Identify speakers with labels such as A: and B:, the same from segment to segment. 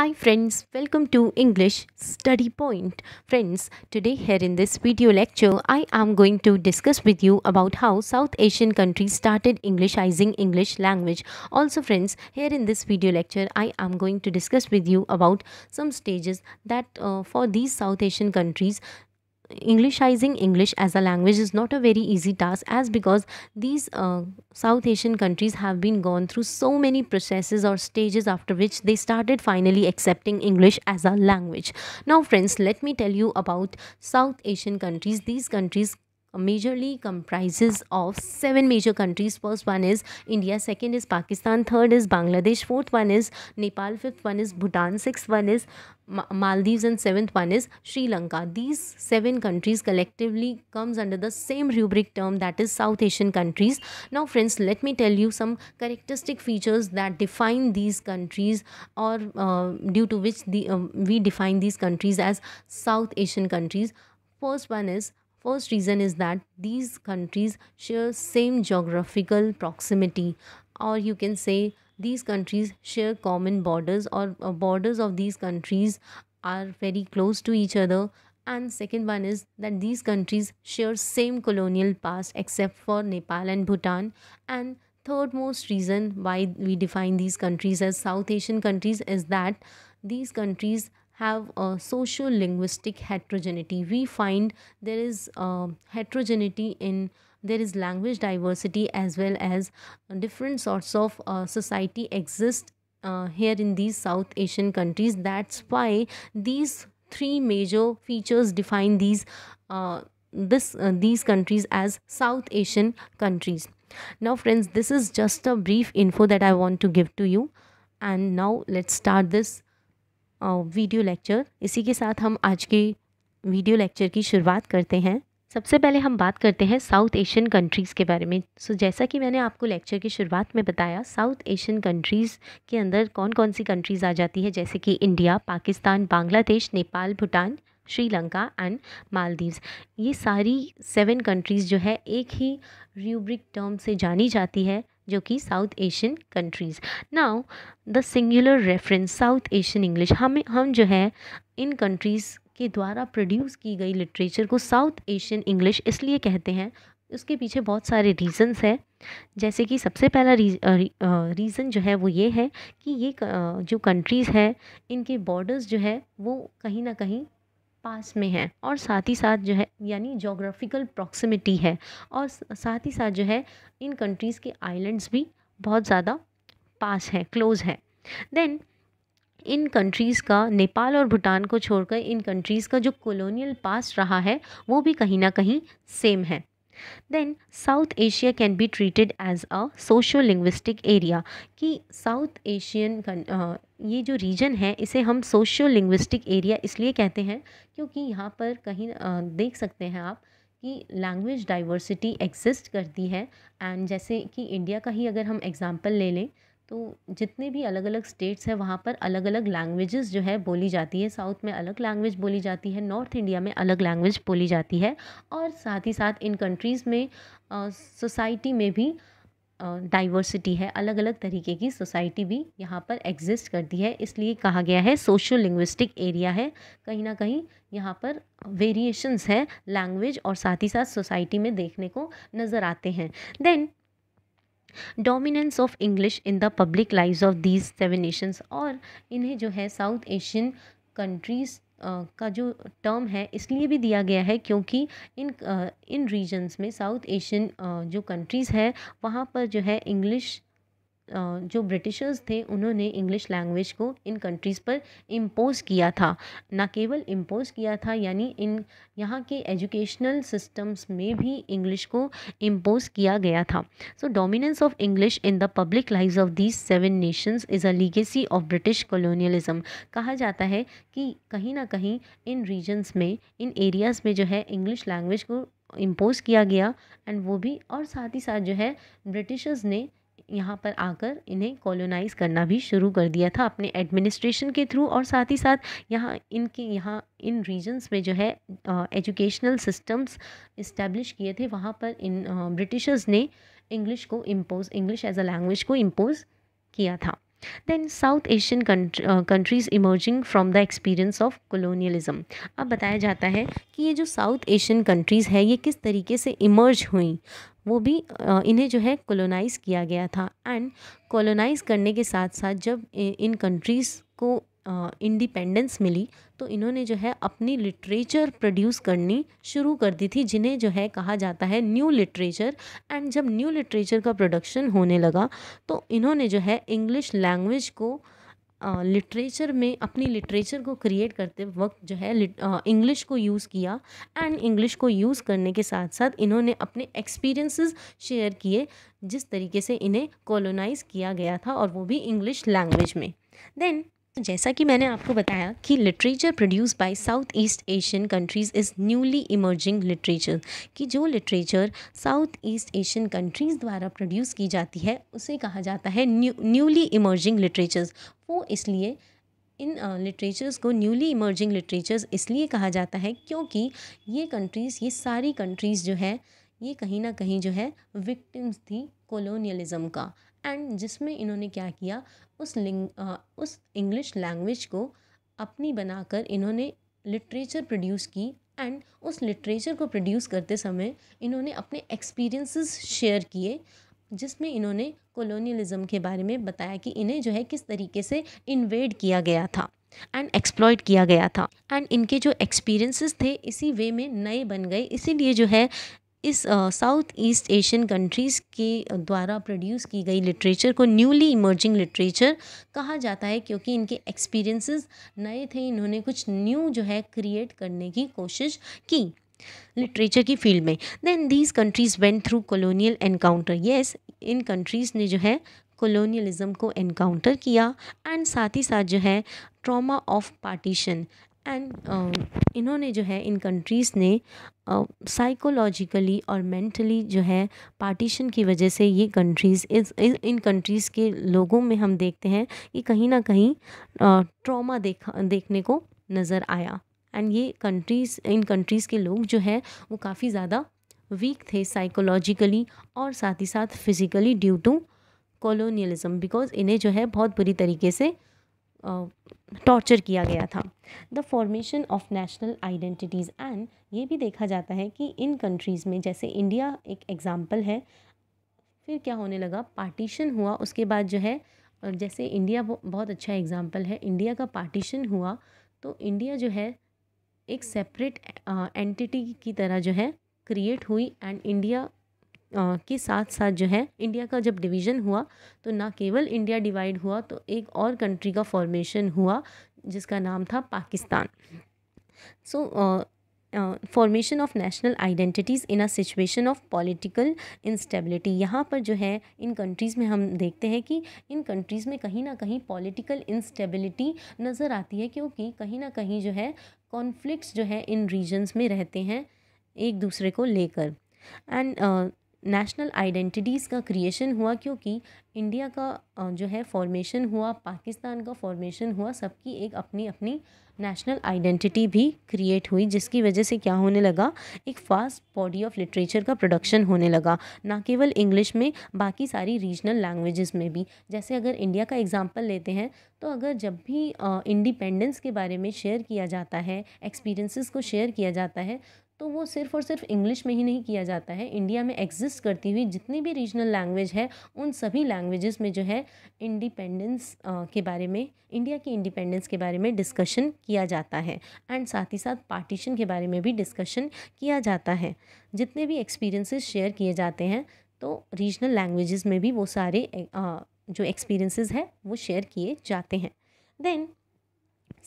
A: Hi friends, welcome to English Study Point. Friends, today here in this video lecture, I am going to discuss with you about how South Asian countries started Englishizing English language. Also friends, here in this video lecture, I am going to discuss with you about some stages that uh, for these South Asian countries Englishizing English as a language is not a very easy task as because these uh, South Asian countries have been gone through so many processes or stages after which they started finally accepting English as a language. Now friends, let me tell you about South Asian countries. These countries majorly comprises of seven major countries first one is india second is pakistan third is bangladesh fourth one is nepal fifth one is bhutan sixth one is maldives and seventh one is sri lanka these seven countries collectively comes under the same rubric term that is south asian countries now friends let me tell you some characteristic features that define these countries or uh, due to which the um, we define these countries as south asian countries first one is First reason is that these countries share same geographical proximity or you can say these countries share common borders or uh, borders of these countries are very close to each other and second one is that these countries share same colonial past except for Nepal and Bhutan and third most reason why we define these countries as South Asian countries is that these countries have a social linguistic heterogeneity. We find there is a uh, heterogeneity in there is language diversity as well as different sorts of uh, society exist uh, here in these South Asian countries. That's why these three major features define these uh, this uh, these countries as South Asian countries. Now, friends, this is just a brief info that I want to give to you, and now let's start this video lecture इसी के साथ हम आज के video lecture की शुरुआत करते हैं सबसे पहले हम बात करते हैं साउथ एशियन कंट्रीज़ के बारे में सो so, जैसा कि मैंने आपको लेक्चर की शुरुआत में बताया साउथ एशियन कंट्रीज़ के अंदर कौन कौन सी कंट्रीज़ आ जाती है जैसे कि इंडिया पाकिस्तान बांग्लादेश नेपाल भूटान श्रीलंका एंड मालदीव्स ये सारी सेवन कंट्रीज़ जो है एक ही रूब्रिक टर्म से जानी जाती है जो कि South Asian countries now the singular reference South Asian English हमें हम जो है इन कंट्रीज़ के द्वारा प्रोड्यूस की गई लिटरेचर को साउथ एशियन इंग्लिश इसलिए कहते हैं उसके पीछे बहुत सारे रीज़न्स हैं जैसे कि सबसे पहला रीज़न जो है वो ये है कि ये जो कंट्रीज़ हैं इनके बॉर्डर्स जो है वो कहीं ना कहीं पास में है और साथ ही साथ जो है यानी जोग्राफिकल प्रॉक्सिमिटी है और साथ ही साथ जो है इन कंट्रीज़ के आइलैंड्स भी बहुत ज़्यादा पास हैं क्लोज है देन इन कंट्रीज़ का नेपाल और भूटान को छोड़कर इन कंट्रीज़ का जो कॉलोनियल पास रहा है वो भी कहीं ना कहीं सेम है then South Asia can be treated as a socio linguistic area कि साउथ एशियन ये जो रीजन है इसे हम सोशो लिंग्विस्टिक एरिया इसलिए कहते हैं क्योंकि यहाँ पर कहीं देख सकते हैं आप कि लैंग्वेज डाइवर्सिटी एग्जिस्ट करती है एंड जैसे कि इंडिया का ही अगर हम एग्ज़ाम्पल ले लें तो जितने भी अलग अलग स्टेट्स हैं वहाँ पर अलग अलग लैंग्वेजेस जो है बोली जाती है साउथ में अलग लैंग्वेज बोली जाती है नॉर्थ इंडिया में अलग लैंग्वेज बोली जाती है और साथ ही साथ इन कंट्रीज़ में सोसाइटी में भी डाइवर्सिटी है अलग अलग तरीके की सोसाइटी भी यहाँ पर एग्जिस्ट करती है इसलिए कहा गया है सोशो लिंग्विस्टिक एरिया है कहीं ना कहीं यहाँ पर वेरिएशंस है लैंग्वेज और साथ ही साथ सोसाइटी में देखने को नज़र आते हैं then dominance of English in the public live of these seven nations और इन्हें जो है साउथ एशियन कंट्रीज़ का जो टर्म है इसलिए भी दिया गया है क्योंकि इन इन रीजन्स में साउथ एशियन जो कंट्रीज़ है वहाँ पर जो है इंग्लिश जो ब्रिटिशर्स थे उन्होंने इंग्लिश लैंग्वेज को इन कंट्रीज़ पर इम्पोज़ किया था ना केवल इम्पोज़ किया था यानी इन यहाँ के एजुकेशनल सिस्टम्स में भी इंग्लिश को इम्पोज़ किया गया था so dominance of English in the public live of these seven nations is a legacy of British colonialism कहा जाता है कि कहीं ना कहीं इन रीजन्स में इन एरियाज़ में जो है इंग्लिश लैंग्वेज को इम्पोज़ किया गया एंड वो भी और साथ ही साथ जो है ब्रिटिशर्स ने यहाँ पर आकर इन्हें कॉलोनाइज़ करना भी शुरू कर दिया था अपने एडमिनिस्ट्रेशन के थ्रू और साथ ही साथ यहाँ इनके यहाँ इन रीजन्स में जो है एजुकेशनल सिस्टम्स इस्टेब्लिश किए थे वहाँ पर इन ब्रिटिशर्स ने इंग्लिश को impose English as a language को इम्पोज किया था then South Asian countries emerging from the experience of colonialism अब बताया जाता है कि ये जो साउथ एशियन कंट्रीज़ है ये किस तरीके से इमर्ज हुई वो भी इन्हें जो है कॉलोनाइज़ किया गया था एंड कॉलोनाइज़ करने के साथ साथ जब इन कंट्रीज़ को इंडिपेंडेंस मिली तो इन्होंने जो है अपनी लिटरेचर प्रोड्यूस करनी शुरू कर दी थी जिन्हें जो है कहा जाता है न्यू लिटरेचर एंड जब न्यू लिटरेचर का प्रोडक्शन होने लगा तो इन्होंने जो है इंग्लिश लैंग्वेज को लिटरेचर में अपनी लिटरेचर को क्रिएट करते वक्त जो है इंग्लिश को यूज़ किया एंड इंग्लिश को यूज़ करने के साथ साथ इन्होंने अपने एक्सपीरियंसेस शेयर किए जिस तरीके से इन्हें कॉलोनाइज़ किया गया था और वो भी इंग्लिश लैंग्वेज में देन तो जैसा कि मैंने आपको बताया कि literature produce by South East Asian countries is newly emerging literature कि जो literature South East Asian countries द्वारा प्रोड्यूस की जाती है उसे कहा जाता है न्यूली इमर्जिंग लिटरेचर्स वो इसलिए इन लिटरेचर्स uh, को न्यूली इमर्जिंग लिटरेचर्स इसलिए कहा जाता है क्योंकि ये कंट्रीज़ ये सारी कंट्रीज़ जो है ये कहीं ना कहीं जो है विक्टिम्स थी कॉलोनियलिज़म का एंड जिसमें इन्होंने क्या किया उस लिंग उस इंग्लिश लैंग्वेज को अपनी बनाकर इन्होंने लिटरेचर प्रोड्यूस की एंड उस लिटरेचर को प्रोड्यूस करते समय इन्होंने अपने एक्सपीरियंसेस शेयर किए जिसमें इन्होंने कॉलोनियलिज्म के बारे में बताया कि इन्हें जो है किस तरीके से इन्वेड किया गया था एंड एक्सप्लॉयड किया गया था एंड इनके जो एक्सपीरियंसेस थे इसी वे में नए बन गए इसीलिए जो है इस साउथ ईस्ट एशियन कंट्रीज़ के द्वारा प्रोड्यूस की गई लिटरेचर को न्यूली इमर्जिंग लिटरेचर कहा जाता है क्योंकि इनके एक्सपीरियंसेस नए थे इन्होंने कुछ न्यू जो है क्रिएट करने की कोशिश की लिटरेचर की फील्ड में then these countries went through colonial encounter yes इन कंट्रीज़ ने जो है कॉलोनियलिज्म को एनकाउंटर किया एंड साथ ही साथ जो है trauma of partition and um, इन्होंने जो है इन कंट्रीज़ ने साइकोलॉजिकली और मेंटली जो है पार्टीशन की वजह से ये कंट्रीज़ इस इन कंट्रीज़ के लोगों में हम देखते हैं कि कहीं ना कहीं ट्रॉमा देखा देखने को नज़र आया एंड ये कंट्रीज़ इन कंट्रीज़ के लोग जो है वो काफ़ी ज़्यादा वीक थे साइकोलॉजिकली और साथ ही साथ physically due to colonialism because इन्हें जो है बहुत बुरी तरीके से टॉर्चर किया गया था the formation of national identities and ये भी देखा जाता है कि इन कंट्रीज़ में जैसे इंडिया एक एग्ज़ाम्पल है फिर क्या होने लगा पार्टीशन हुआ उसके बाद जो है जैसे इंडिया बहुत अच्छा एग्ज़ाम्पल है इंडिया का पार्टीशन हुआ तो इंडिया जो है एक सेपरेट एंटिटी की तरह जो है क्रिएट हुई एंड इंडिया के साथ साथ जो है इंडिया का जब डिवीज़न हुआ तो ना केवल इंडिया डिवाइड हुआ तो एक और कंट्री का फॉर्मेशन हुआ जिसका नाम था Pakistan so so, formation of national identities in a situation of political instability यहाँ पर जो है इन कंट्रीज़ में हम देखते हैं कि इन कंट्रीज़ में कहीं ना कहीं पॉलिटिकल इंस्टेबिलिटी नज़र आती है क्योंकि कहीं ना कहीं जो है कॉन्फ्लिक्ट जो है इन रीजन्स में रहते हैं एक दूसरे को लेकर एंड नेशनल आइडेंटिटीज़ का क्रिएशन हुआ क्योंकि इंडिया का जो है फॉर्मेशन हुआ पाकिस्तान का फॉर्मेशन हुआ सबकी एक अपनी अपनी नेशनल आइडेंटिटी भी क्रिएट हुई जिसकी वजह से क्या होने लगा एक फास्ट बॉडी ऑफ लिटरेचर का प्रोडक्शन होने लगा ना केवल इंग्लिश में बाकी सारी रीजनल लैंग्वेजेस में भी जैसे अगर इंडिया का एग्जांपल लेते हैं तो अगर जब भी इंडिपेंडेंस के बारे में शेयर किया जाता है एक्सपीरियंसेस को शेयर किया जाता है तो वो सिर्फ और सिर्फ इंग्लिश में ही नहीं किया जाता है इंडिया में एग्जिस्ट करती हुई जितनी भी रीजनल लैंग्वेज है उन सभी लैंग्वेजेस में जो है इंडिपेंडेंस के बारे में इंडिया की इंडिपेंडेंस के बारे में डिस्कशन किया जाता है एंड साथ ही साथ पार्टीशन के बारे में भी डिस्कशन किया जाता है जितने भी एक्सपीरियंसेस शेयर किए जाते हैं तो रीजनल लैंग्वेजेस में भी वो सारे जो एक्सपीरियंसेस है वो शेयर किए जाते हैं then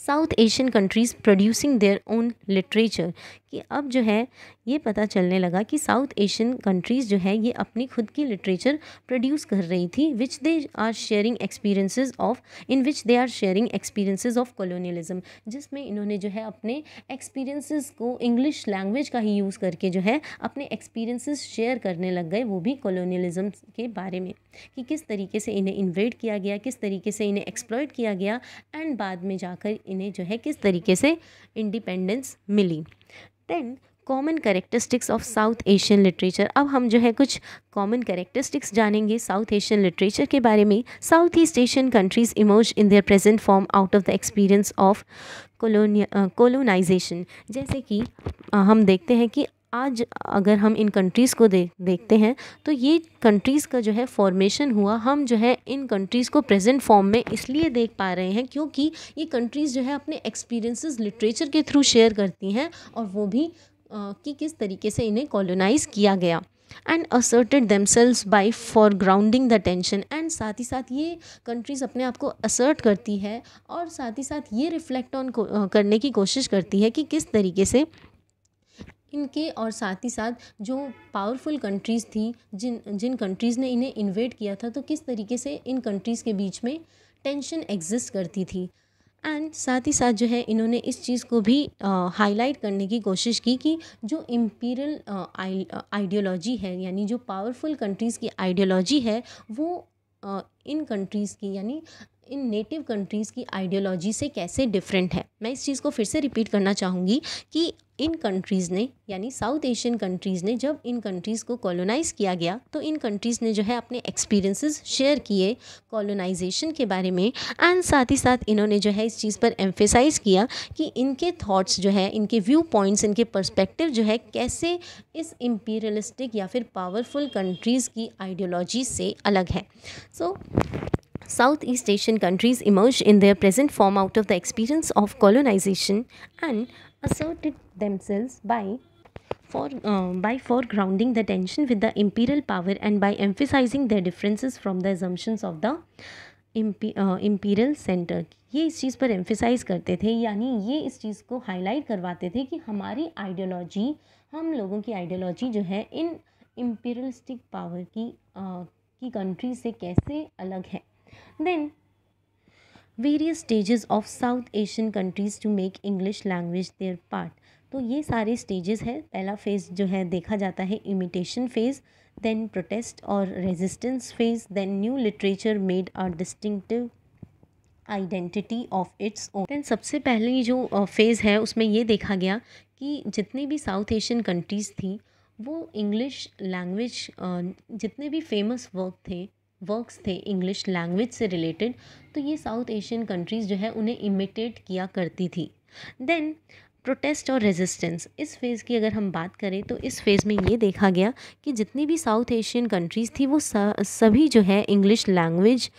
A: South Asian countries producing their own literature कि अब जो है ये पता चलने लगा कि साउथ एशियन कंट्रीज़ जो है ये अपनी खुद की लिटरेचर प्रोड्यूस कर रही थी which they are sharing experiences of in which they are sharing experiences of colonialism जिसमें इन्होंने जो है अपने एक्सपीरियंसेस को इंग्लिश लैंग्वेज का ही यूज़ करके जो है अपने एक्सपीरियंसेस शेयर करने लग गए वो भी कॉलोनियलिज्म के बारे में कि किस तरीके से इन्हें इन्वेट किया गया किस तरीके से इन्हें एक्सप्लॉयट किया गया एंड बाद में जाकर इन्हें जो है किस तरीके से इंडिपेंडेंस मिली then common characteristics of South Asian literature अब हम जो है कुछ कॉमन करेक्टरिस्टिक्स जानेंगे साउथ एशियन लिटरेचर के बारे में South East Asian countries emerge in their present form out of the experience of कोलोनिया कोलोनाइजेशन जैसे कि हम देखते हैं कि आज अगर हम इन कंट्रीज़ को दे, देखते हैं तो ये कंट्रीज़ का जो है फॉर्मेशन हुआ हम जो है इन कंट्रीज़ को प्रेजेंट फॉर्म में इसलिए देख पा रहे हैं क्योंकि ये कंट्रीज़ जो है अपने एक्सपीरियंसेस लिटरेचर के थ्रू शेयर करती हैं और वो भी आ, कि किस तरीके से इन्हें कॉलोनाइज किया गया and asserted themselves by foregrounding the tension and साथ ही साथ ये कंट्रीज़ अपने आप को असर्ट करती है और साथ ही साथ ये रिफ्लेक्ट ऑन करने की कोशिश करती है कि किस तरीके से इनके और साथ ही साथ जो पावरफुल कंट्रीज़ थी जिन जिन कंट्रीज़ ने इन्हें इन्वेट किया था तो किस तरीके से इन कंट्रीज़ के बीच में टेंशन एग्जिस्ट करती थी एंड साथ ही साथ जो है इन्होंने इस चीज़ को भी हाईलाइट करने की कोशिश की कि जो इम्पीरियल आइडियोलॉजी है यानी जो पावरफुल कंट्रीज़ की आइडियोलॉजी है वो इन कंट्रीज़ की यानी इन नेटिव कंट्रीज़ की आइडियोलॉजी से कैसे डिफरेंट है मैं इस चीज़ को फिर से रिपीट करना चाहूँगी कि इन कंट्रीज़ ने यानी साउथ एशियन कंट्रीज़ ने जब इन कंट्रीज़ को कॉलोनाइज़ किया गया तो इन कंट्रीज़ ने जो है अपने एक्सपीरियंसेस शेयर किए कॉलोनाइजेशन के बारे में एंड साथ ही साथ इन्होंने जो है इस चीज़ पर एम्फेसाइज़ किया कि इनके थॉट्स जो है इनके व्यू पॉइंट्स इनके परस्पेक्टिव जो है कैसे इस इम्पीरियलिस्टिक या फिर पावरफुल कंट्रीज़ की आइडियोलॉजी से अलग है so so, Southeast Asian countries emerged in their present form out of the experience of colonization and asserted themselves by for, uh, by foregrounding the tension with the imperial power and by emphasizing their differences from the assumptions of the imperial centre ये इस चीज़ पर एम्फिसाइज़ करते थे यानी ये इस चीज़ को highlight करवाते थे कि हमारी आइडियोलॉजी हम लोगों की आइडियोलॉजी जो है इन इम्पीरियलिस्टिक पावर की आ, की कंट्री से कैसे अलग है then various stages of south asian countries to make english language their part तो ये सारे स्टेजेस हैं पहला फेज़ जो है देखा जाता है इमिटेशन फेज़ देन प्रोटेस्ट और resistance phase then new literature made a distinctive identity of its own than सबसे पहले जो फेज़ है उसमें ये देखा गया कि जितने भी साउथ एशियन कंट्रीज़ थी वो इंग्लिश लैंग्वेज जितने भी फेमस वर्क थे वर्क्स थे इंग्लिश लैंग्वेज से रिलेटेड तो ये साउथ एशियन कंट्रीज़ जो है उन्हें इमिटेट किया करती थी देन प्रोटेस्ट और रेजिस्टेंस इस फेज़ की अगर हम बात करें तो इस फेज़ में ये देखा गया कि जितनी भी साउथ एशियन कंट्रीज़ थी वो सभी जो है इंग्लिश लैंग्वेज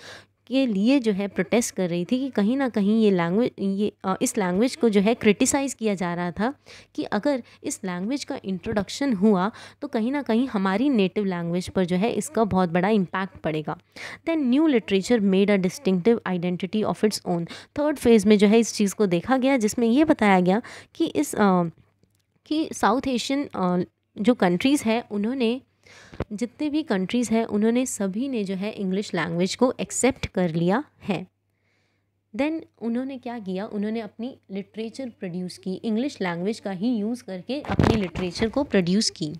A: के लिए जो है प्रोटेस्ट कर रही थी कि कहीं ना कहीं ये लैंग्वेज ये इस लैंग्वेज को जो है क्रिटिसाइज़ किया जा रहा था कि अगर इस लैंग्वेज का इंट्रोडक्शन हुआ तो कहीं ना कहीं हमारी नेटिव लैंग्वेज पर जो है इसका बहुत बड़ा इम्पैक्ट पड़ेगा than new literature made a distinctive identity of its own third phase में जो है इस चीज़ को देखा गया जिसमें यह बताया गया कि इस आ, कि साउथ एशियन जो कंट्रीज़ हैं उन्होंने जितने भी कंट्रीज़ हैं उन्होंने सभी ने जो है इंग्लिश लैंग्वेज को एक्सेप्ट कर लिया है देन उन्होंने क्या किया उन्होंने अपनी लिटरेचर प्रोड्यूस की इंग्लिश लैंग्वेज का ही यूज़ करके अपनी लिटरेचर को प्रोड्यूस की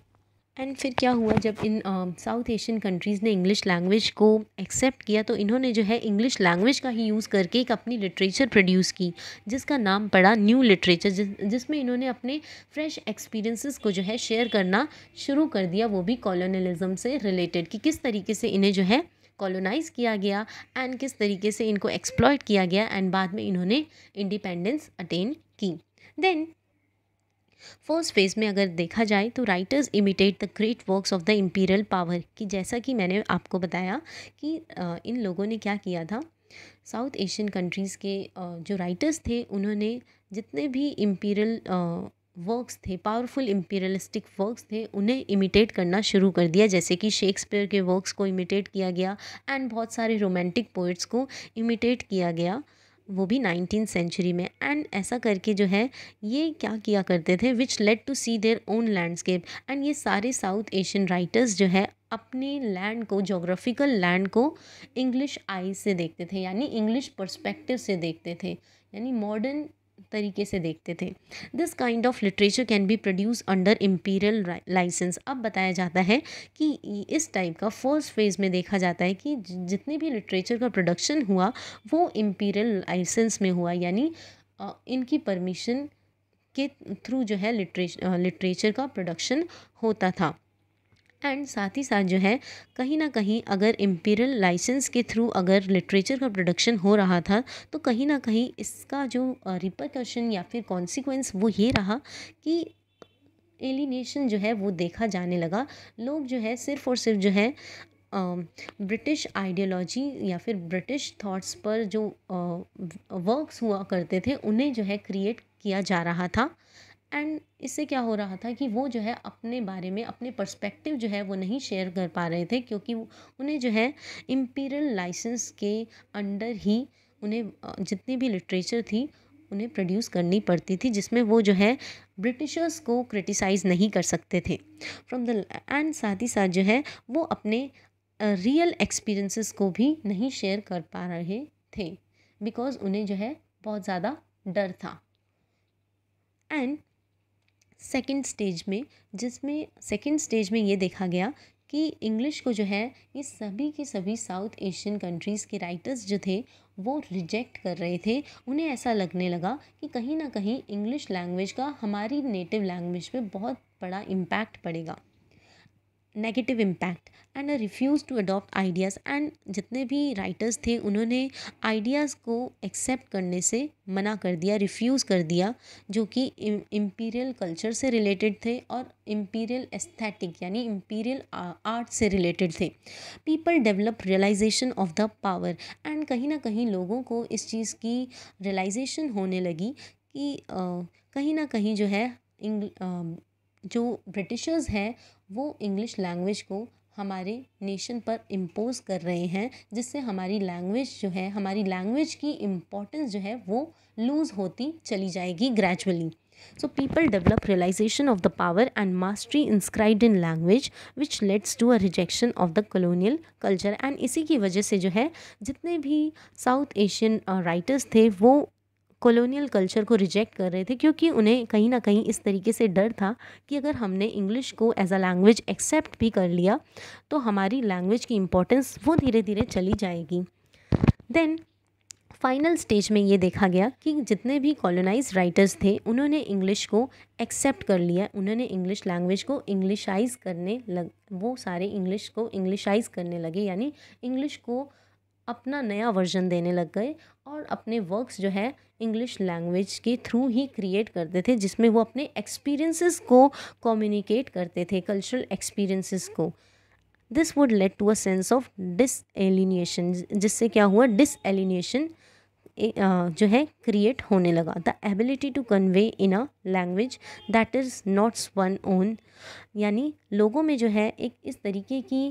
A: एंड फिर क्या हुआ जब इन साउथ एशियन कंट्रीज़ ने इंग्लिश लैंग्वेज को एक्सेप्ट किया तो इन्होंने जो है इंग्लिश लैंग्वेज का ही यूज़ करके एक अपनी लिटरेचर प्रोड्यूस की जिसका नाम पड़ा न्यू लिटरेचर जिस जिसमें इन्होंने अपने फ्रेश एक्सपीरियंसेस को जो है शेयर करना शुरू कर दिया वो भी कॉलोनलिज़म से रिलेटेड कि किस तरीके से इन्हें जो है कॉलोनाइज किया गया एंड किस तरीके से इनको एक्सप्लॉयट किया गया एंड बाद में इन्होंने इंडिपेंडेंस अटेन की देन फर्स्ट फेज में अगर देखा जाए तो writers imitate the great works of the imperial power कि जैसा कि मैंने आपको बताया कि इन लोगों ने क्या किया था साउथ एशियन कंट्रीज़ के जो राइटर्स थे उन्होंने जितने भी इम्पीरियल वर्क्स थे पावरफुल इम्पीरियलिस्टिक वर्क्स थे उन्हें इमिटेट करना शुरू कर दिया जैसे कि शेक्सपियर के वर्क्स को इमिटेट किया गया एंड बहुत सारे रोमांटिक पोइट्स को इमिटेट किया गया वो भी नाइनटीन सेंचुरी में एंड ऐसा करके जो है ये क्या किया करते थे which led to see their own landscape and ये सारे साउथ एशियन राइटर्स जो है अपने लैंड को जोग्राफिकल लैंड को इंग्लिश आई से देखते थे यानी इंग्लिश पर्सपेक्टिव से देखते थे यानी मॉडर्न तरीके से देखते थे this kind of literature can be produce under imperial licence अब बताया जाता है कि इस टाइप का फर्स्ट फेज़ में देखा जाता है कि जितने भी लिटरेचर का प्रोडक्शन हुआ वो इम्पीरियल लाइसेंस में हुआ यानी इनकी परमिशन के थ्रू जो है लिटरेचर का प्रोडक्शन होता था एंड साथ ही साथ जो है कहीं ना कहीं अगर इम्पीरियल लाइसेंस के थ्रू अगर लिटरेचर का प्रोडक्शन हो रहा था तो कहीं ना कहीं इसका जो रिपरकशन या फिर कॉन्सिक्वेंस वो ये रहा कि एलिनेशन जो है वो देखा जाने लगा लोग जो है सिर्फ और सिर्फ जो है ब्रिटिश आइडियोलॉजी या फिर ब्रिटिश थॉट्स पर जो वर्क्स हुआ करते थे उन्हें जो है क्रिएट किया जा रहा था एंड इससे क्या हो रहा था कि वो जो है अपने बारे में अपने पर्सपेक्टिव जो है वो नहीं शेयर कर पा रहे थे क्योंकि उन्हें जो है इम्पीरियल लाइसेंस के अंडर ही उन्हें जितनी भी लिटरेचर थी उन्हें प्रोड्यूस करनी पड़ती थी जिसमें वो जो है ब्रिटिशर्स को क्रिटिसाइज़ नहीं कर सकते थे फ्रॉम द एंड साथ ही साथ जो है वो अपने रियल एक्सपीरियंसेस को भी नहीं शेयर कर पा रहे थे बिकॉज़ उन्हें जो है बहुत ज़्यादा डर था एंड सेकंड स्टेज में जिसमें सेकंड स्टेज में ये देखा गया कि इंग्लिश को जो है ये सभी के सभी साउथ एशियन कंट्रीज़ के राइटर्स जो थे वो रिजेक्ट कर रहे थे उन्हें ऐसा लगने लगा कि कहीं ना कहीं इंग्लिश लैंग्वेज का हमारी नेटिव लैंग्वेज पे बहुत बड़ा इम्पैक्ट पड़ेगा negative impact and refuse to adopt ideas and जितने भी राइटर्स थे उन्होंने आइडियाज़ को एक्सेप्ट करने से मना कर दिया रिफ्यूज़ कर दिया जो कि इम्पीरियल कल्चर से रिलेटेड थे और इम्पीरियल एस्थेटिक यानी इम्पीरियल आर्ट से रिलेटेड थे people develop realisation of the power and कहीं ना कहीं लोगों को इस चीज़ की रियलाइजेशन होने लगी कि uh, कहीं ना कहीं जो है uh, जो ब्रिटिशर्स हैं वो इंग्लिश लैंग्वेज को हमारे नेशन पर इम्पोज कर रहे हैं जिससे हमारी लैंग्वेज जो है हमारी लैंग्वेज की इम्पोर्टेंस जो है वो लूज़ होती चली जाएगी gradually so people develop realisation of the power and mastery inscribed in language which leads to a rejection of the colonial culture and इसी की वजह से जो है जितने भी साउथ एशियन राइटर्स थे वो कॉलोनियल कल्चर को रिजेक्ट कर रहे थे क्योंकि उन्हें कहीं ना कहीं इस तरीके से डर था कि अगर हमने इंग्लिश को एज अ लैंग्वेज एक्सेप्ट भी कर लिया तो हमारी लैंग्वेज की इम्पोर्टेंस वो धीरे धीरे चली जाएगी देन फाइनल स्टेज में ये देखा गया कि जितने भी कॉलोनाइज राइटर्स थे उन्होंने इंग्लिश को एक्सेप्ट कर लिया उन्होंने इंग्लिश लैंग्वेज को इंग्लिशाइज करने लग वो सारे इंग्लिश को इंग्लिशाइज करने लगे यानी इंग्लिश को अपना नया वर्जन देने लग गए और अपने वर्क्स जो है इंग्लिश लैंग्वेज के थ्रू ही क्रिएट करते थे जिसमें वो अपने एक्सपीरियंसेस को कम्युनिकेट करते थे कल्चरल एक्सपीरियंसेस को this would lead to a sense of disalienation जिससे क्या हुआ डिस एलिनिएशन जो है क्रिएट होने लगा the ability to convey in a language that is not's one own यानी लोगों में जो है एक इस तरीके की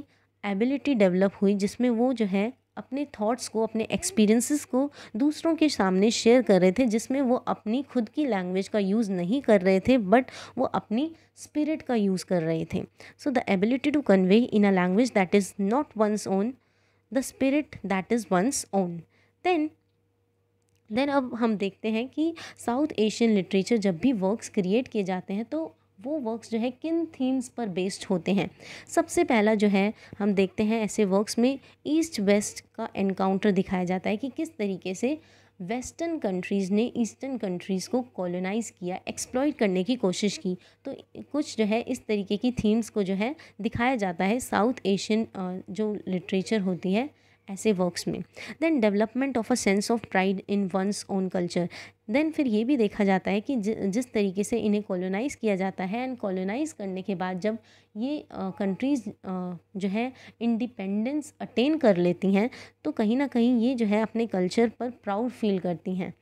A: एबिलिटी डेवलप हुई जिसमें वो जो है अपने थॉट्स को अपने एक्सपीरियंसेस को दूसरों के सामने शेयर कर रहे थे जिसमें वो अपनी खुद की लैंग्वेज का यूज़ नहीं कर रहे थे बट वो अपनी स्पिरिट का यूज़ कर रहे थे so the ability to convey in a language that is not one's own the spirit that is one's own then then अब हम देखते हैं कि साउथ एशियन लिटरेचर जब भी वर्क्स क्रिएट किए जाते हैं तो वो वर्क्स जो है किन थीम्स पर बेस्ड होते हैं सबसे पहला जो है हम देखते हैं ऐसे वर्क्स में ईस्ट वेस्ट का एनकाउंटर दिखाया जाता है कि किस तरीके से वेस्टर्न कंट्रीज़ ने ईस्टर्न कंट्रीज़ को कॉलोनाइज़ किया एक्सप्लॉयट करने की कोशिश की तो कुछ जो है इस तरीके की थीम्स को जो है दिखाया जाता है साउथ एशियन जो लिटरेचर होती है ऐसे वर्क्स में then development of a sense of pride in one's own culture then फिर ये भी देखा जाता है कि ज, जिस तरीके से इन्हें कॉलोनाइज़ किया जाता है एंड कॉलोनाइज़ करने के बाद जब ये कंट्रीज़ जो है इंडिपेंडेंस अटेन कर लेती हैं तो कहीं ना कहीं ये जो है अपने कल्चर पर प्राउड फील करती हैं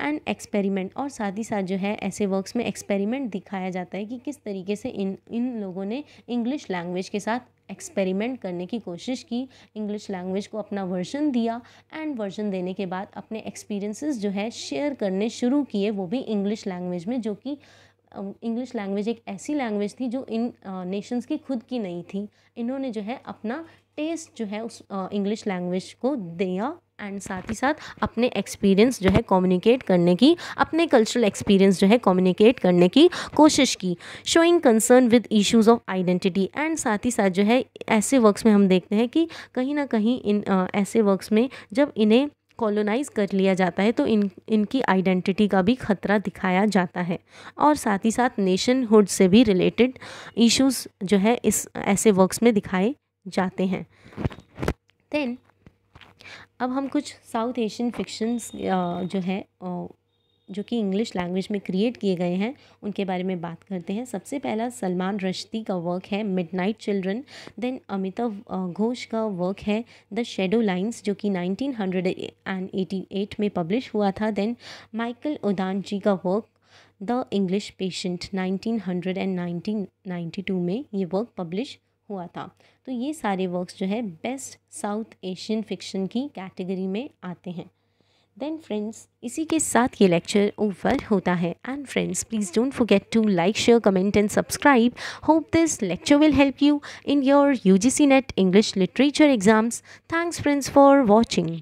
A: एंड एक्सपेरिमेंट और साथ ही साथ जो है ऐसे वर्क्स में एक्सपेरिमेंट दिखाया जाता है कि किस तरीके से इन इन लोगों ने इंग्लिश लैंग्वेज के साथ एक्सपेरिमेंट करने की कोशिश की इंग्लिश लैंग्वेज को अपना वर्जन दिया एंड वर्जन देने के बाद अपने एक्सपीरियंसेस जो है शेयर करने शुरू किए वो भी इंग्लिश लैंग्वेज में जो कि इंग्लिश लैंग्वेज एक ऐसी लैंग्वेज थी जो इन नेशंस की खुद की नहीं थी इन्होंने जो है अपना टेस्ट जो है उस इंग्लिश लैंग्वेज को दिया एंड साथ ही साथ अपने एक्सपीरियंस जो है कम्युनिकेट करने की अपने कल्चरल एक्सपीरियंस जो है कम्युनिकेट करने की कोशिश की showing concern with issues of identity and साथ ही साथ जो है ऐसे वर्क्स में हम देखते हैं कि कहीं ना कहीं इन आ, ऐसे वर्क्स में जब इन्हें कॉलोनाइज़ कर लिया जाता है तो इन इनकी आइडेंटिटी का भी खतरा दिखाया जाता है और साथ ही साथ नेशनहुड से भी रिलेटेड इश्यूज जो है इस ऐसे वर्क्स में दिखाए जाते हैं देन अब हम कुछ साउथ एशियन फिक्शंस जो है जो कि इंग्लिश लैंग्वेज में क्रिएट किए गए हैं उनके बारे में बात करते हैं सबसे पहला सलमान रश्दी का वर्क है Midnight Children then Amitav Ghosh का वर्क है द शेडो लाइंस जो कि 1988 में पब्लिश हुआ था देन माइकल उदान जी का वर्क द इंग्लिश पेशेंट 1992 में ये वर्क पब्लिश हुआ था तो ये सारे वर्क्स जो है बेस्ट साउथ एशियन फिक्शन की कैटेगरी में आते हैं देन फ्रेंड्स इसी के साथ ये लेक्चर ओवर होता है and friends please don't forget to like share comment and subscribe hope this lecture will help you in your U G C NET English literature exams thanks friends for watching